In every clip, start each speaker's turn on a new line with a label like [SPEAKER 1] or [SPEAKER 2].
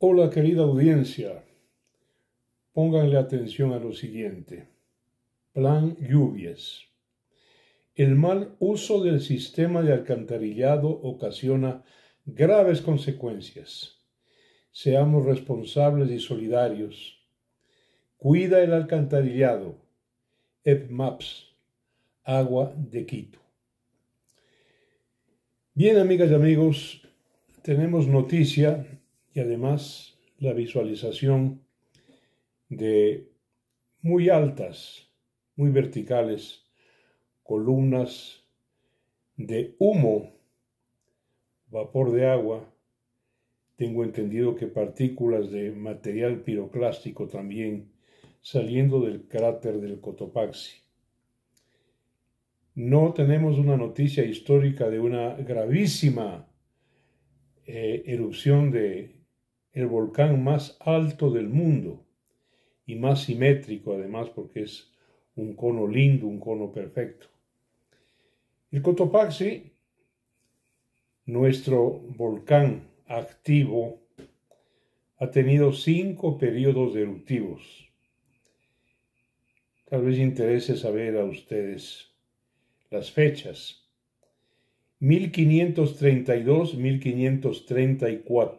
[SPEAKER 1] Hola querida audiencia, pónganle atención a lo siguiente. Plan lluvias. El mal uso del sistema de alcantarillado ocasiona graves consecuencias. Seamos responsables y solidarios. Cuida el alcantarillado. EPMAPS. Agua de Quito. Bien, amigas y amigos, tenemos noticia y además la visualización de muy altas, muy verticales, columnas de humo, vapor de agua, tengo entendido que partículas de material piroclástico también saliendo del cráter del Cotopaxi. No tenemos una noticia histórica de una gravísima eh, erupción de el volcán más alto del mundo y más simétrico además porque es un cono lindo, un cono perfecto. El Cotopaxi, nuestro volcán activo, ha tenido cinco periodos eruptivos. Tal vez interese saber a ustedes las fechas. 1532-1534.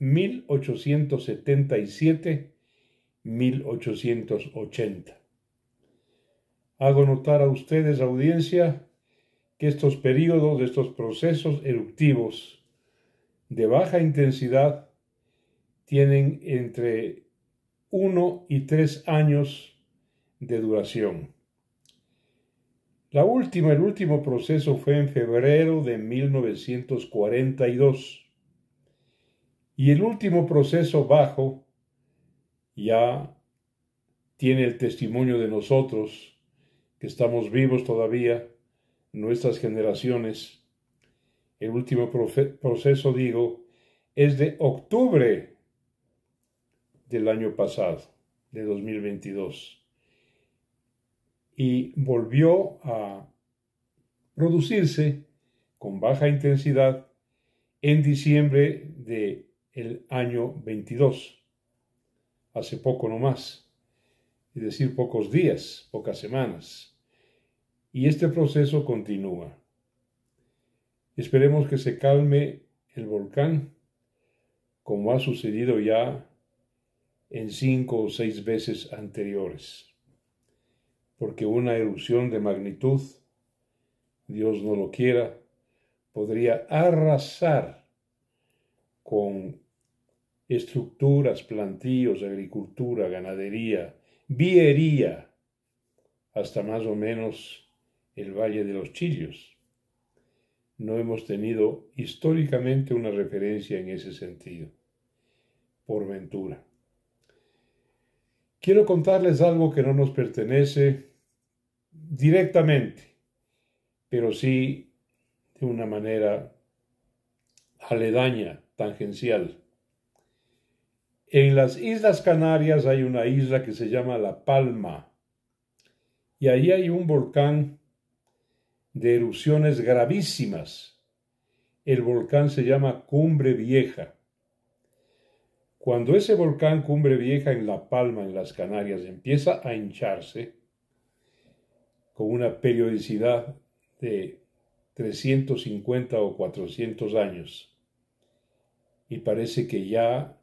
[SPEAKER 1] 1877-1880. Hago notar a ustedes, audiencia, que estos periodos, estos procesos eruptivos de baja intensidad tienen entre 1 y tres años de duración. La última, el último proceso fue en febrero de 1942 y el último proceso bajo ya tiene el testimonio de nosotros, que estamos vivos todavía, nuestras generaciones. El último proceso, digo, es de octubre del año pasado, de 2022. Y volvió a producirse con baja intensidad en diciembre de el año 22, hace poco no más, es decir, pocos días, pocas semanas. Y este proceso continúa. Esperemos que se calme el volcán, como ha sucedido ya en cinco o seis veces anteriores, porque una erupción de magnitud, Dios no lo quiera, podría arrasar con estructuras, plantíos, agricultura, ganadería, viería, hasta más o menos el Valle de los Chillos. No hemos tenido históricamente una referencia en ese sentido, por ventura. Quiero contarles algo que no nos pertenece directamente, pero sí de una manera aledaña, tangencial. En las Islas Canarias hay una isla que se llama La Palma y ahí hay un volcán de erupciones gravísimas. El volcán se llama Cumbre Vieja. Cuando ese volcán Cumbre Vieja en La Palma, en las Canarias, empieza a hincharse con una periodicidad de 350 o 400 años. Y parece que ya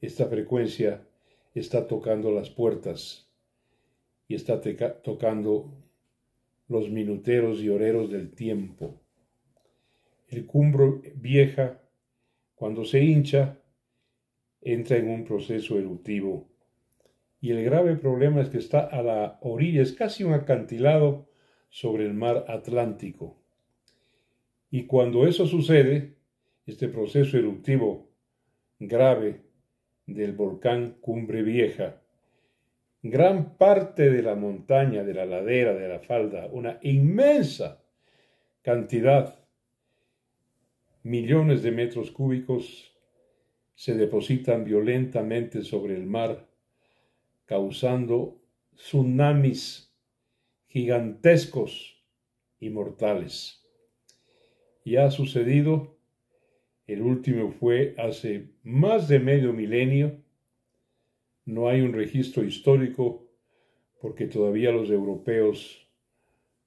[SPEAKER 1] esta frecuencia está tocando las puertas y está tocando los minuteros y oreros del tiempo. El cumbro vieja, cuando se hincha, entra en un proceso eruptivo. Y el grave problema es que está a la orilla, es casi un acantilado sobre el mar Atlántico. Y cuando eso sucede, este proceso eruptivo grave del volcán Cumbre Vieja, gran parte de la montaña, de la ladera, de la falda, una inmensa cantidad, millones de metros cúbicos, se depositan violentamente sobre el mar, causando tsunamis gigantescos y mortales. Y ha sucedido, el último fue hace más de medio milenio, no hay un registro histórico porque todavía los europeos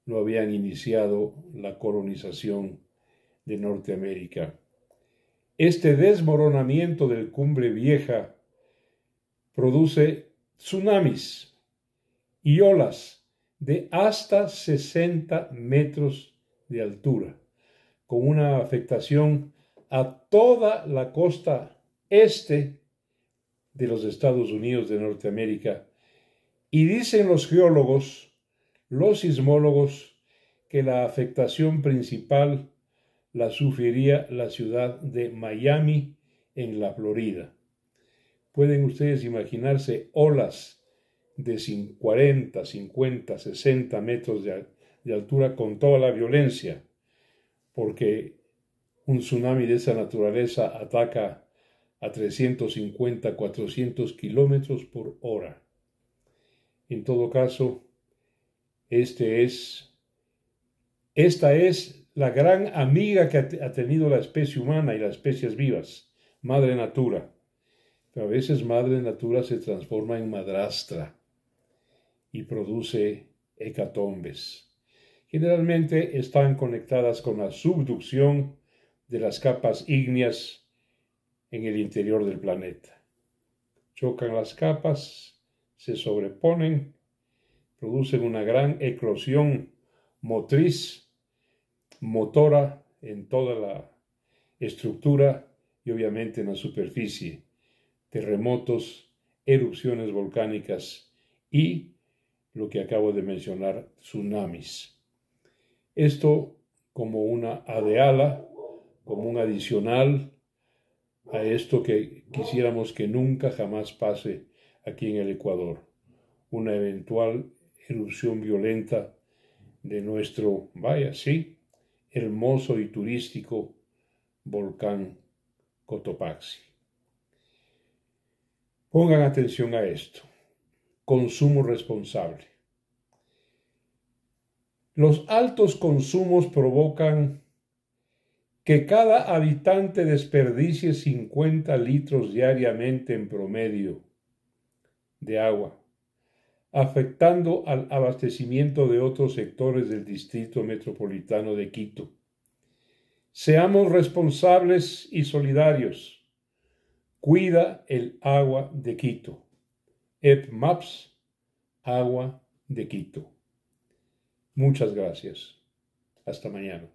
[SPEAKER 1] no habían iniciado la colonización de Norteamérica. Este desmoronamiento del cumbre vieja produce tsunamis y olas de hasta 60 metros de altura, con una afectación a toda la costa este de los Estados Unidos de Norteamérica. Y dicen los geólogos, los sismólogos, que la afectación principal la sufriría la ciudad de Miami en la Florida. Pueden ustedes imaginarse olas de 40, 50, 60 metros de, altura con toda la violencia, porque un tsunami de esa naturaleza ataca a 350, 400 kilómetros por hora. En todo caso, este es, esta es la gran amiga que ha tenido la especie humana y las especies vivas, Madre Natura. a veces Madre Natura se transforma en madrastra y produce hecatombes. Generalmente están conectadas con la subducción de las capas ígneas en el interior del planeta. Chocan las capas, se sobreponen, producen una gran eclosión motriz, motora en toda la estructura y obviamente en la superficie, terremotos, erupciones volcánicas y lo que acabo de mencionar, tsunamis. Esto como una adeala, como un adicional a esto que quisiéramos que nunca jamás pase aquí en el Ecuador, una eventual erupción violenta de nuestro, vaya, sí, hermoso y turístico volcán Cotopaxi. Pongan atención a esto consumo responsable. Los altos consumos provocan que cada habitante desperdicie 50 litros diariamente en promedio de agua, afectando al abastecimiento de otros sectores del Distrito Metropolitano de Quito. Seamos responsables y solidarios. Cuida el agua de Quito. EdMaps, Agua de Quito. Muchas gracias. Hasta mañana.